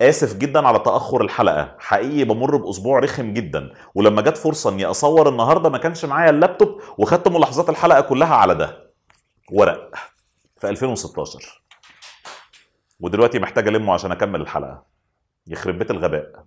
اسف جدا على تاخر الحلقه حقيقي بمر باسبوع رخم جدا ولما جت فرصه اني اصور النهارده ما كانش معايا اللابتوب وخدت ملاحظات الحلقه كلها على ده ورق في 2016 ودلوقتي محتاج المه عشان اكمل الحلقه يخرب بيت الغباء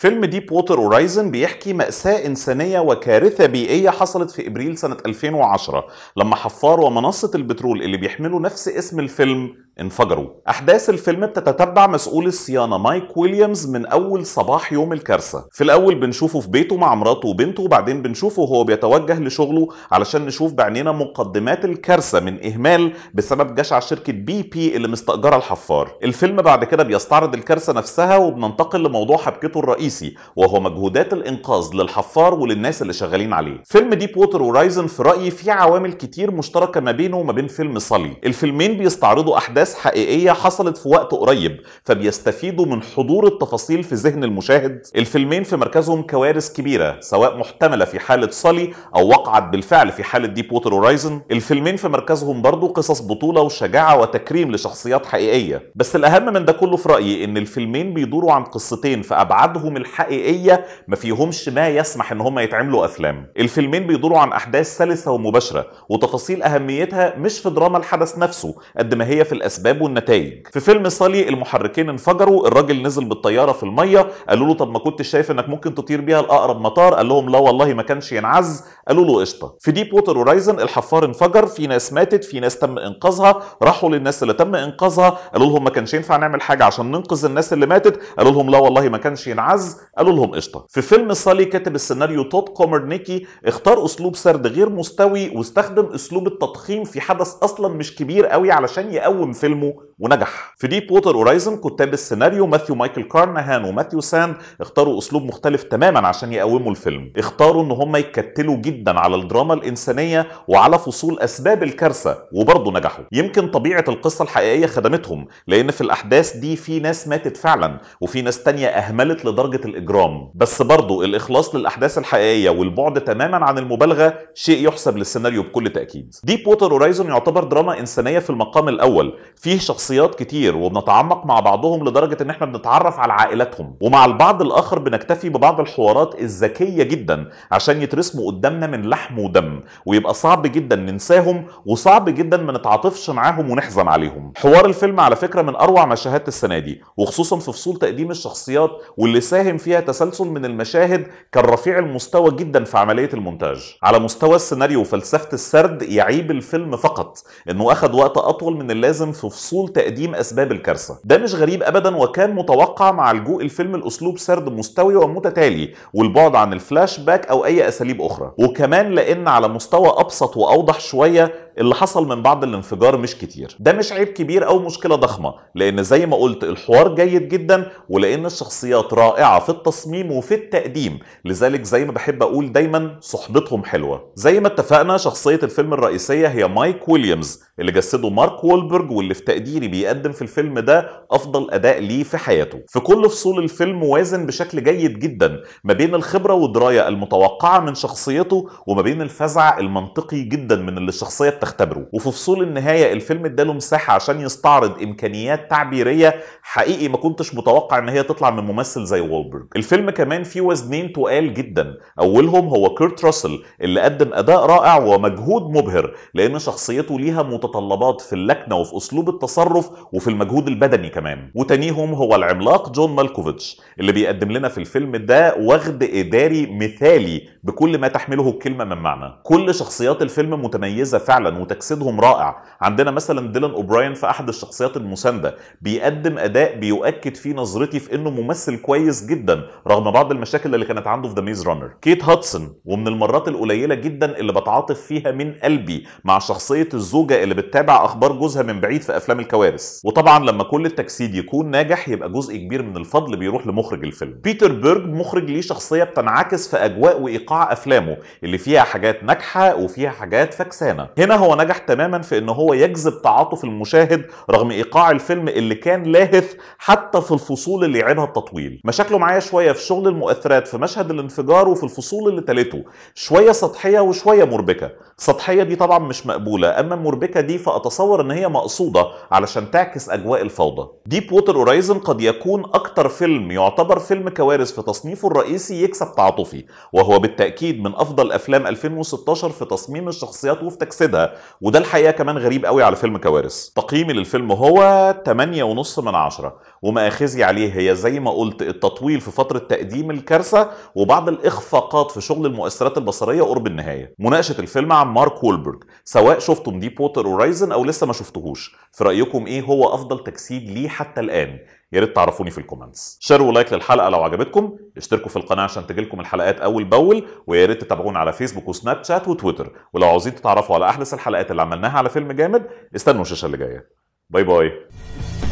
فيلم ديب ووتر اورايزن بيحكي مأساة إنسانية وكارثة بيئية حصلت في إبريل سنة 2010 لما حفار ومنصة البترول اللي بيحملوا نفس اسم الفيلم انفجروا احداث الفيلم بتتتبع مسؤول الصيانه مايك ويليامز من اول صباح يوم الكارثه في الاول بنشوفه في بيته مع مراته وبنته وبعدين بنشوفه وهو بيتوجه لشغله علشان نشوف بعينينا مقدمات الكارثه من اهمال بسبب جشع شركه بي بي اللي مستاجره الحفار الفيلم بعد كده بيستعرض الكارثه نفسها وبننتقل لموضوع حبكته الرئيسي وهو مجهودات الانقاذ للحفار وللناس اللي شغالين عليه فيلم ديب ووتر ورايزن في رايي فيه عوامل كتير مشتركه ما بينه وما بين فيلم صلي الفيلمين بيستعرضوا احداث احداث حقيقيه حصلت في وقت قريب فبيستفيدوا من حضور التفاصيل في ذهن المشاهد الفيلمين في مركزهم كوارث كبيره سواء محتمله في حاله صلي او وقعت بالفعل في حاله ديب ووتر هورايزن الفيلمين في مركزهم برضو قصص بطوله وشجاعه وتكريم لشخصيات حقيقيه بس الاهم من ده كله في رايي ان الفيلمين بيدوروا عن قصتين في ابعادهم الحقيقيه ما فيهمش ما يسمح ان هم يتعملوا افلام الفيلمين بيدوروا عن احداث سلسه ومباشره وتفاصيل اهميتها مش في دراما الحدث نفسه قد ما هي في الأسماء الاسباب والنتائج في فيلم صالي المحركين انفجروا الراجل نزل بالطياره في الميه قالوا له طب ما كنتش شايف انك ممكن تطير بيها لاقرب مطار قال لهم لا والله ما كانش ينعز قالوا له قشطه في ديب ووتر هورايزن الحفار انفجر في ناس ماتت في ناس تم انقاذها راحوا للناس اللي تم انقاذها قالوا لهم ما كانش ينفع نعمل حاجه عشان ننقذ الناس اللي ماتت قالوا لهم لا والله ما كانش ينعز قالوا لهم قشطه في فيلم صالي كاتب السيناريو توت كومرنيكي اختار اسلوب سرد غير مستوي واستخدم اسلوب التضخيم في حدث اصلا مش كبير قوي علشان يقوم فيلم فيلمه ونجح في ديب ووتر اورايزن كتاب السيناريو ماثيو مايكل كارنهان وماثيو ساند اختاروا اسلوب مختلف تماما عشان يقوموا الفيلم اختاروا ان هم يكتلوا جدا على الدراما الانسانيه وعلى فصول اسباب الكارثه وبرضه نجحوا يمكن طبيعه القصه الحقيقيه خدمتهم لان في الاحداث دي في ناس ماتت فعلا وفي ناس تانية اهملت لدرجه الاجرام بس برضه الاخلاص للاحداث الحقيقيه والبعد تماما عن المبالغه شيء يحسب للسيناريو بكل تاكيد ديب ووتر اورايزن يعتبر دراما انسانيه في المقام الاول فيه شخصيات كتير وبنتعمق مع بعضهم لدرجه ان احنا بنتعرف على عائلاتهم ومع البعض الاخر بنكتفي ببعض الحوارات الذكيه جدا عشان يترسموا قدامنا من لحم ودم ويبقى صعب جدا ننساهم وصعب جدا ما نتعاطفش معاهم ونحزن عليهم حوار الفيلم على فكره من اروع ما شاهدت السنه دي وخصوصا في فصول تقديم الشخصيات واللي ساهم فيها تسلسل من المشاهد كان رفيع المستوى جدا في عمليه المونتاج على مستوى السيناريو وفلسفه السرد يعيب الفيلم فقط انه اخذ وقت اطول من اللازم في فصول تقديم أسباب الكارثة ده مش غريب أبدا وكان متوقع مع لجوء الفيلم لأسلوب سرد مستوي ومتتالي والبعد عن الفلاش باك أو أي أساليب أخرى وكمان لأن على مستوى أبسط وأوضح شوية اللي حصل من بعد الانفجار مش كتير ده مش عيب كبير او مشكله ضخمه لان زي ما قلت الحوار جيد جدا ولان الشخصيات رائعه في التصميم وفي التقديم لذلك زي ما بحب اقول دايما صحبتهم حلوه زي ما اتفقنا شخصيه الفيلم الرئيسيه هي مايك ويليامز اللي جسده مارك وولبرج واللي في تقديري بيقدم في الفيلم ده افضل اداء ليه في حياته في كل فصول الفيلم وازن بشكل جيد جدا ما بين الخبره والدرايه المتوقعه من شخصيته وما بين الفزع المنطقي جدا من اللي الشخصيه تختبره وفي فصول النهايه الفيلم اداله مساحه عشان يستعرض امكانيات تعبيريه حقيقي ما كنتش متوقع ان هي تطلع من ممثل زي وولبرج الفيلم كمان فيه وزنين تقال جدا اولهم هو كيرت راسل اللي قدم اداء رائع ومجهود مبهر لان شخصيته ليها متطلبات في اللكنه وفي اسلوب التصرف وفي المجهود البدني كمان وتانيهم هو العملاق جون مالكوفيتش اللي بيقدم لنا في الفيلم ده وغد اداري مثالي بكل ما تحمله الكلمه من معنى كل شخصيات الفيلم متميزه فعلا وتجسيدهم رائع عندنا مثلا ديلان اوبراين في احد الشخصيات المسانده بيقدم اداء بيؤكد فيه نظرتي في انه ممثل كويس جدا رغم بعض المشاكل اللي كانت عنده في ذا ميز رانر كيت هاتسون ومن المرات القليله جدا اللي بتعاطف فيها من قلبي مع شخصيه الزوجه اللي بتتابع اخبار جوزها من بعيد في افلام الكوارث وطبعا لما كل التجسيد يكون ناجح يبقى جزء كبير من الفضل بيروح لمخرج الفيلم بيتر بيرج مخرج ليه شخصيه بتنعكس في اجواء وايقاع افلامه اللي فيها حاجات ناجحه وفيها حاجات فكسانه هنا هو هو نجح تماما في ان هو يجذب تعاطف المشاهد رغم ايقاع الفيلم اللي كان لاهث حتى في الفصول اللي يعيبها التطويل مشاكله معايا شويه في شغل المؤثرات في مشهد الانفجار وفي الفصول اللي تلته شويه سطحيه وشويه مربكه سطحيه دي طبعا مش مقبوله اما المربكه دي فاتصور ان هي مقصوده علشان تعكس اجواء الفوضى ديب ووتر اورايزن قد يكون اكتر فيلم يعتبر فيلم كوارث في تصنيفه الرئيسي يكسب تعاطفي وهو بالتاكيد من افضل افلام 2016 في تصميم الشخصيات وفي تجسيدها وده الحقيقه كمان غريب قوي على فيلم كوارث تقييمي للفيلم هو 8.5 من 10 ومآخذي عليه هي زي ما قلت التطويل في فترة تقديم الكارثة وبعض الإخفاقات في شغل المؤثرات البصرية قرب النهاية مناقشة الفيلم عن مارك وولبرج سواء شفتم دي بوتر ورايزن أو لسه ما شفتهوش في رأيكم إيه هو أفضل تجسيد ليه حتى الآن يا ريت تعرفوني في الكومنتس شير ولايك للحلقه لو عجبتكم اشتركوا في القناه عشان تجيلكم الحلقات اول باول ويا ريت تتابعونا على فيسبوك وسناب شات وتويتر ولو عاوزين تتعرفوا على احدث الحلقات اللي عملناها على فيلم جامد استنوا الشاشه اللي جايه باي باي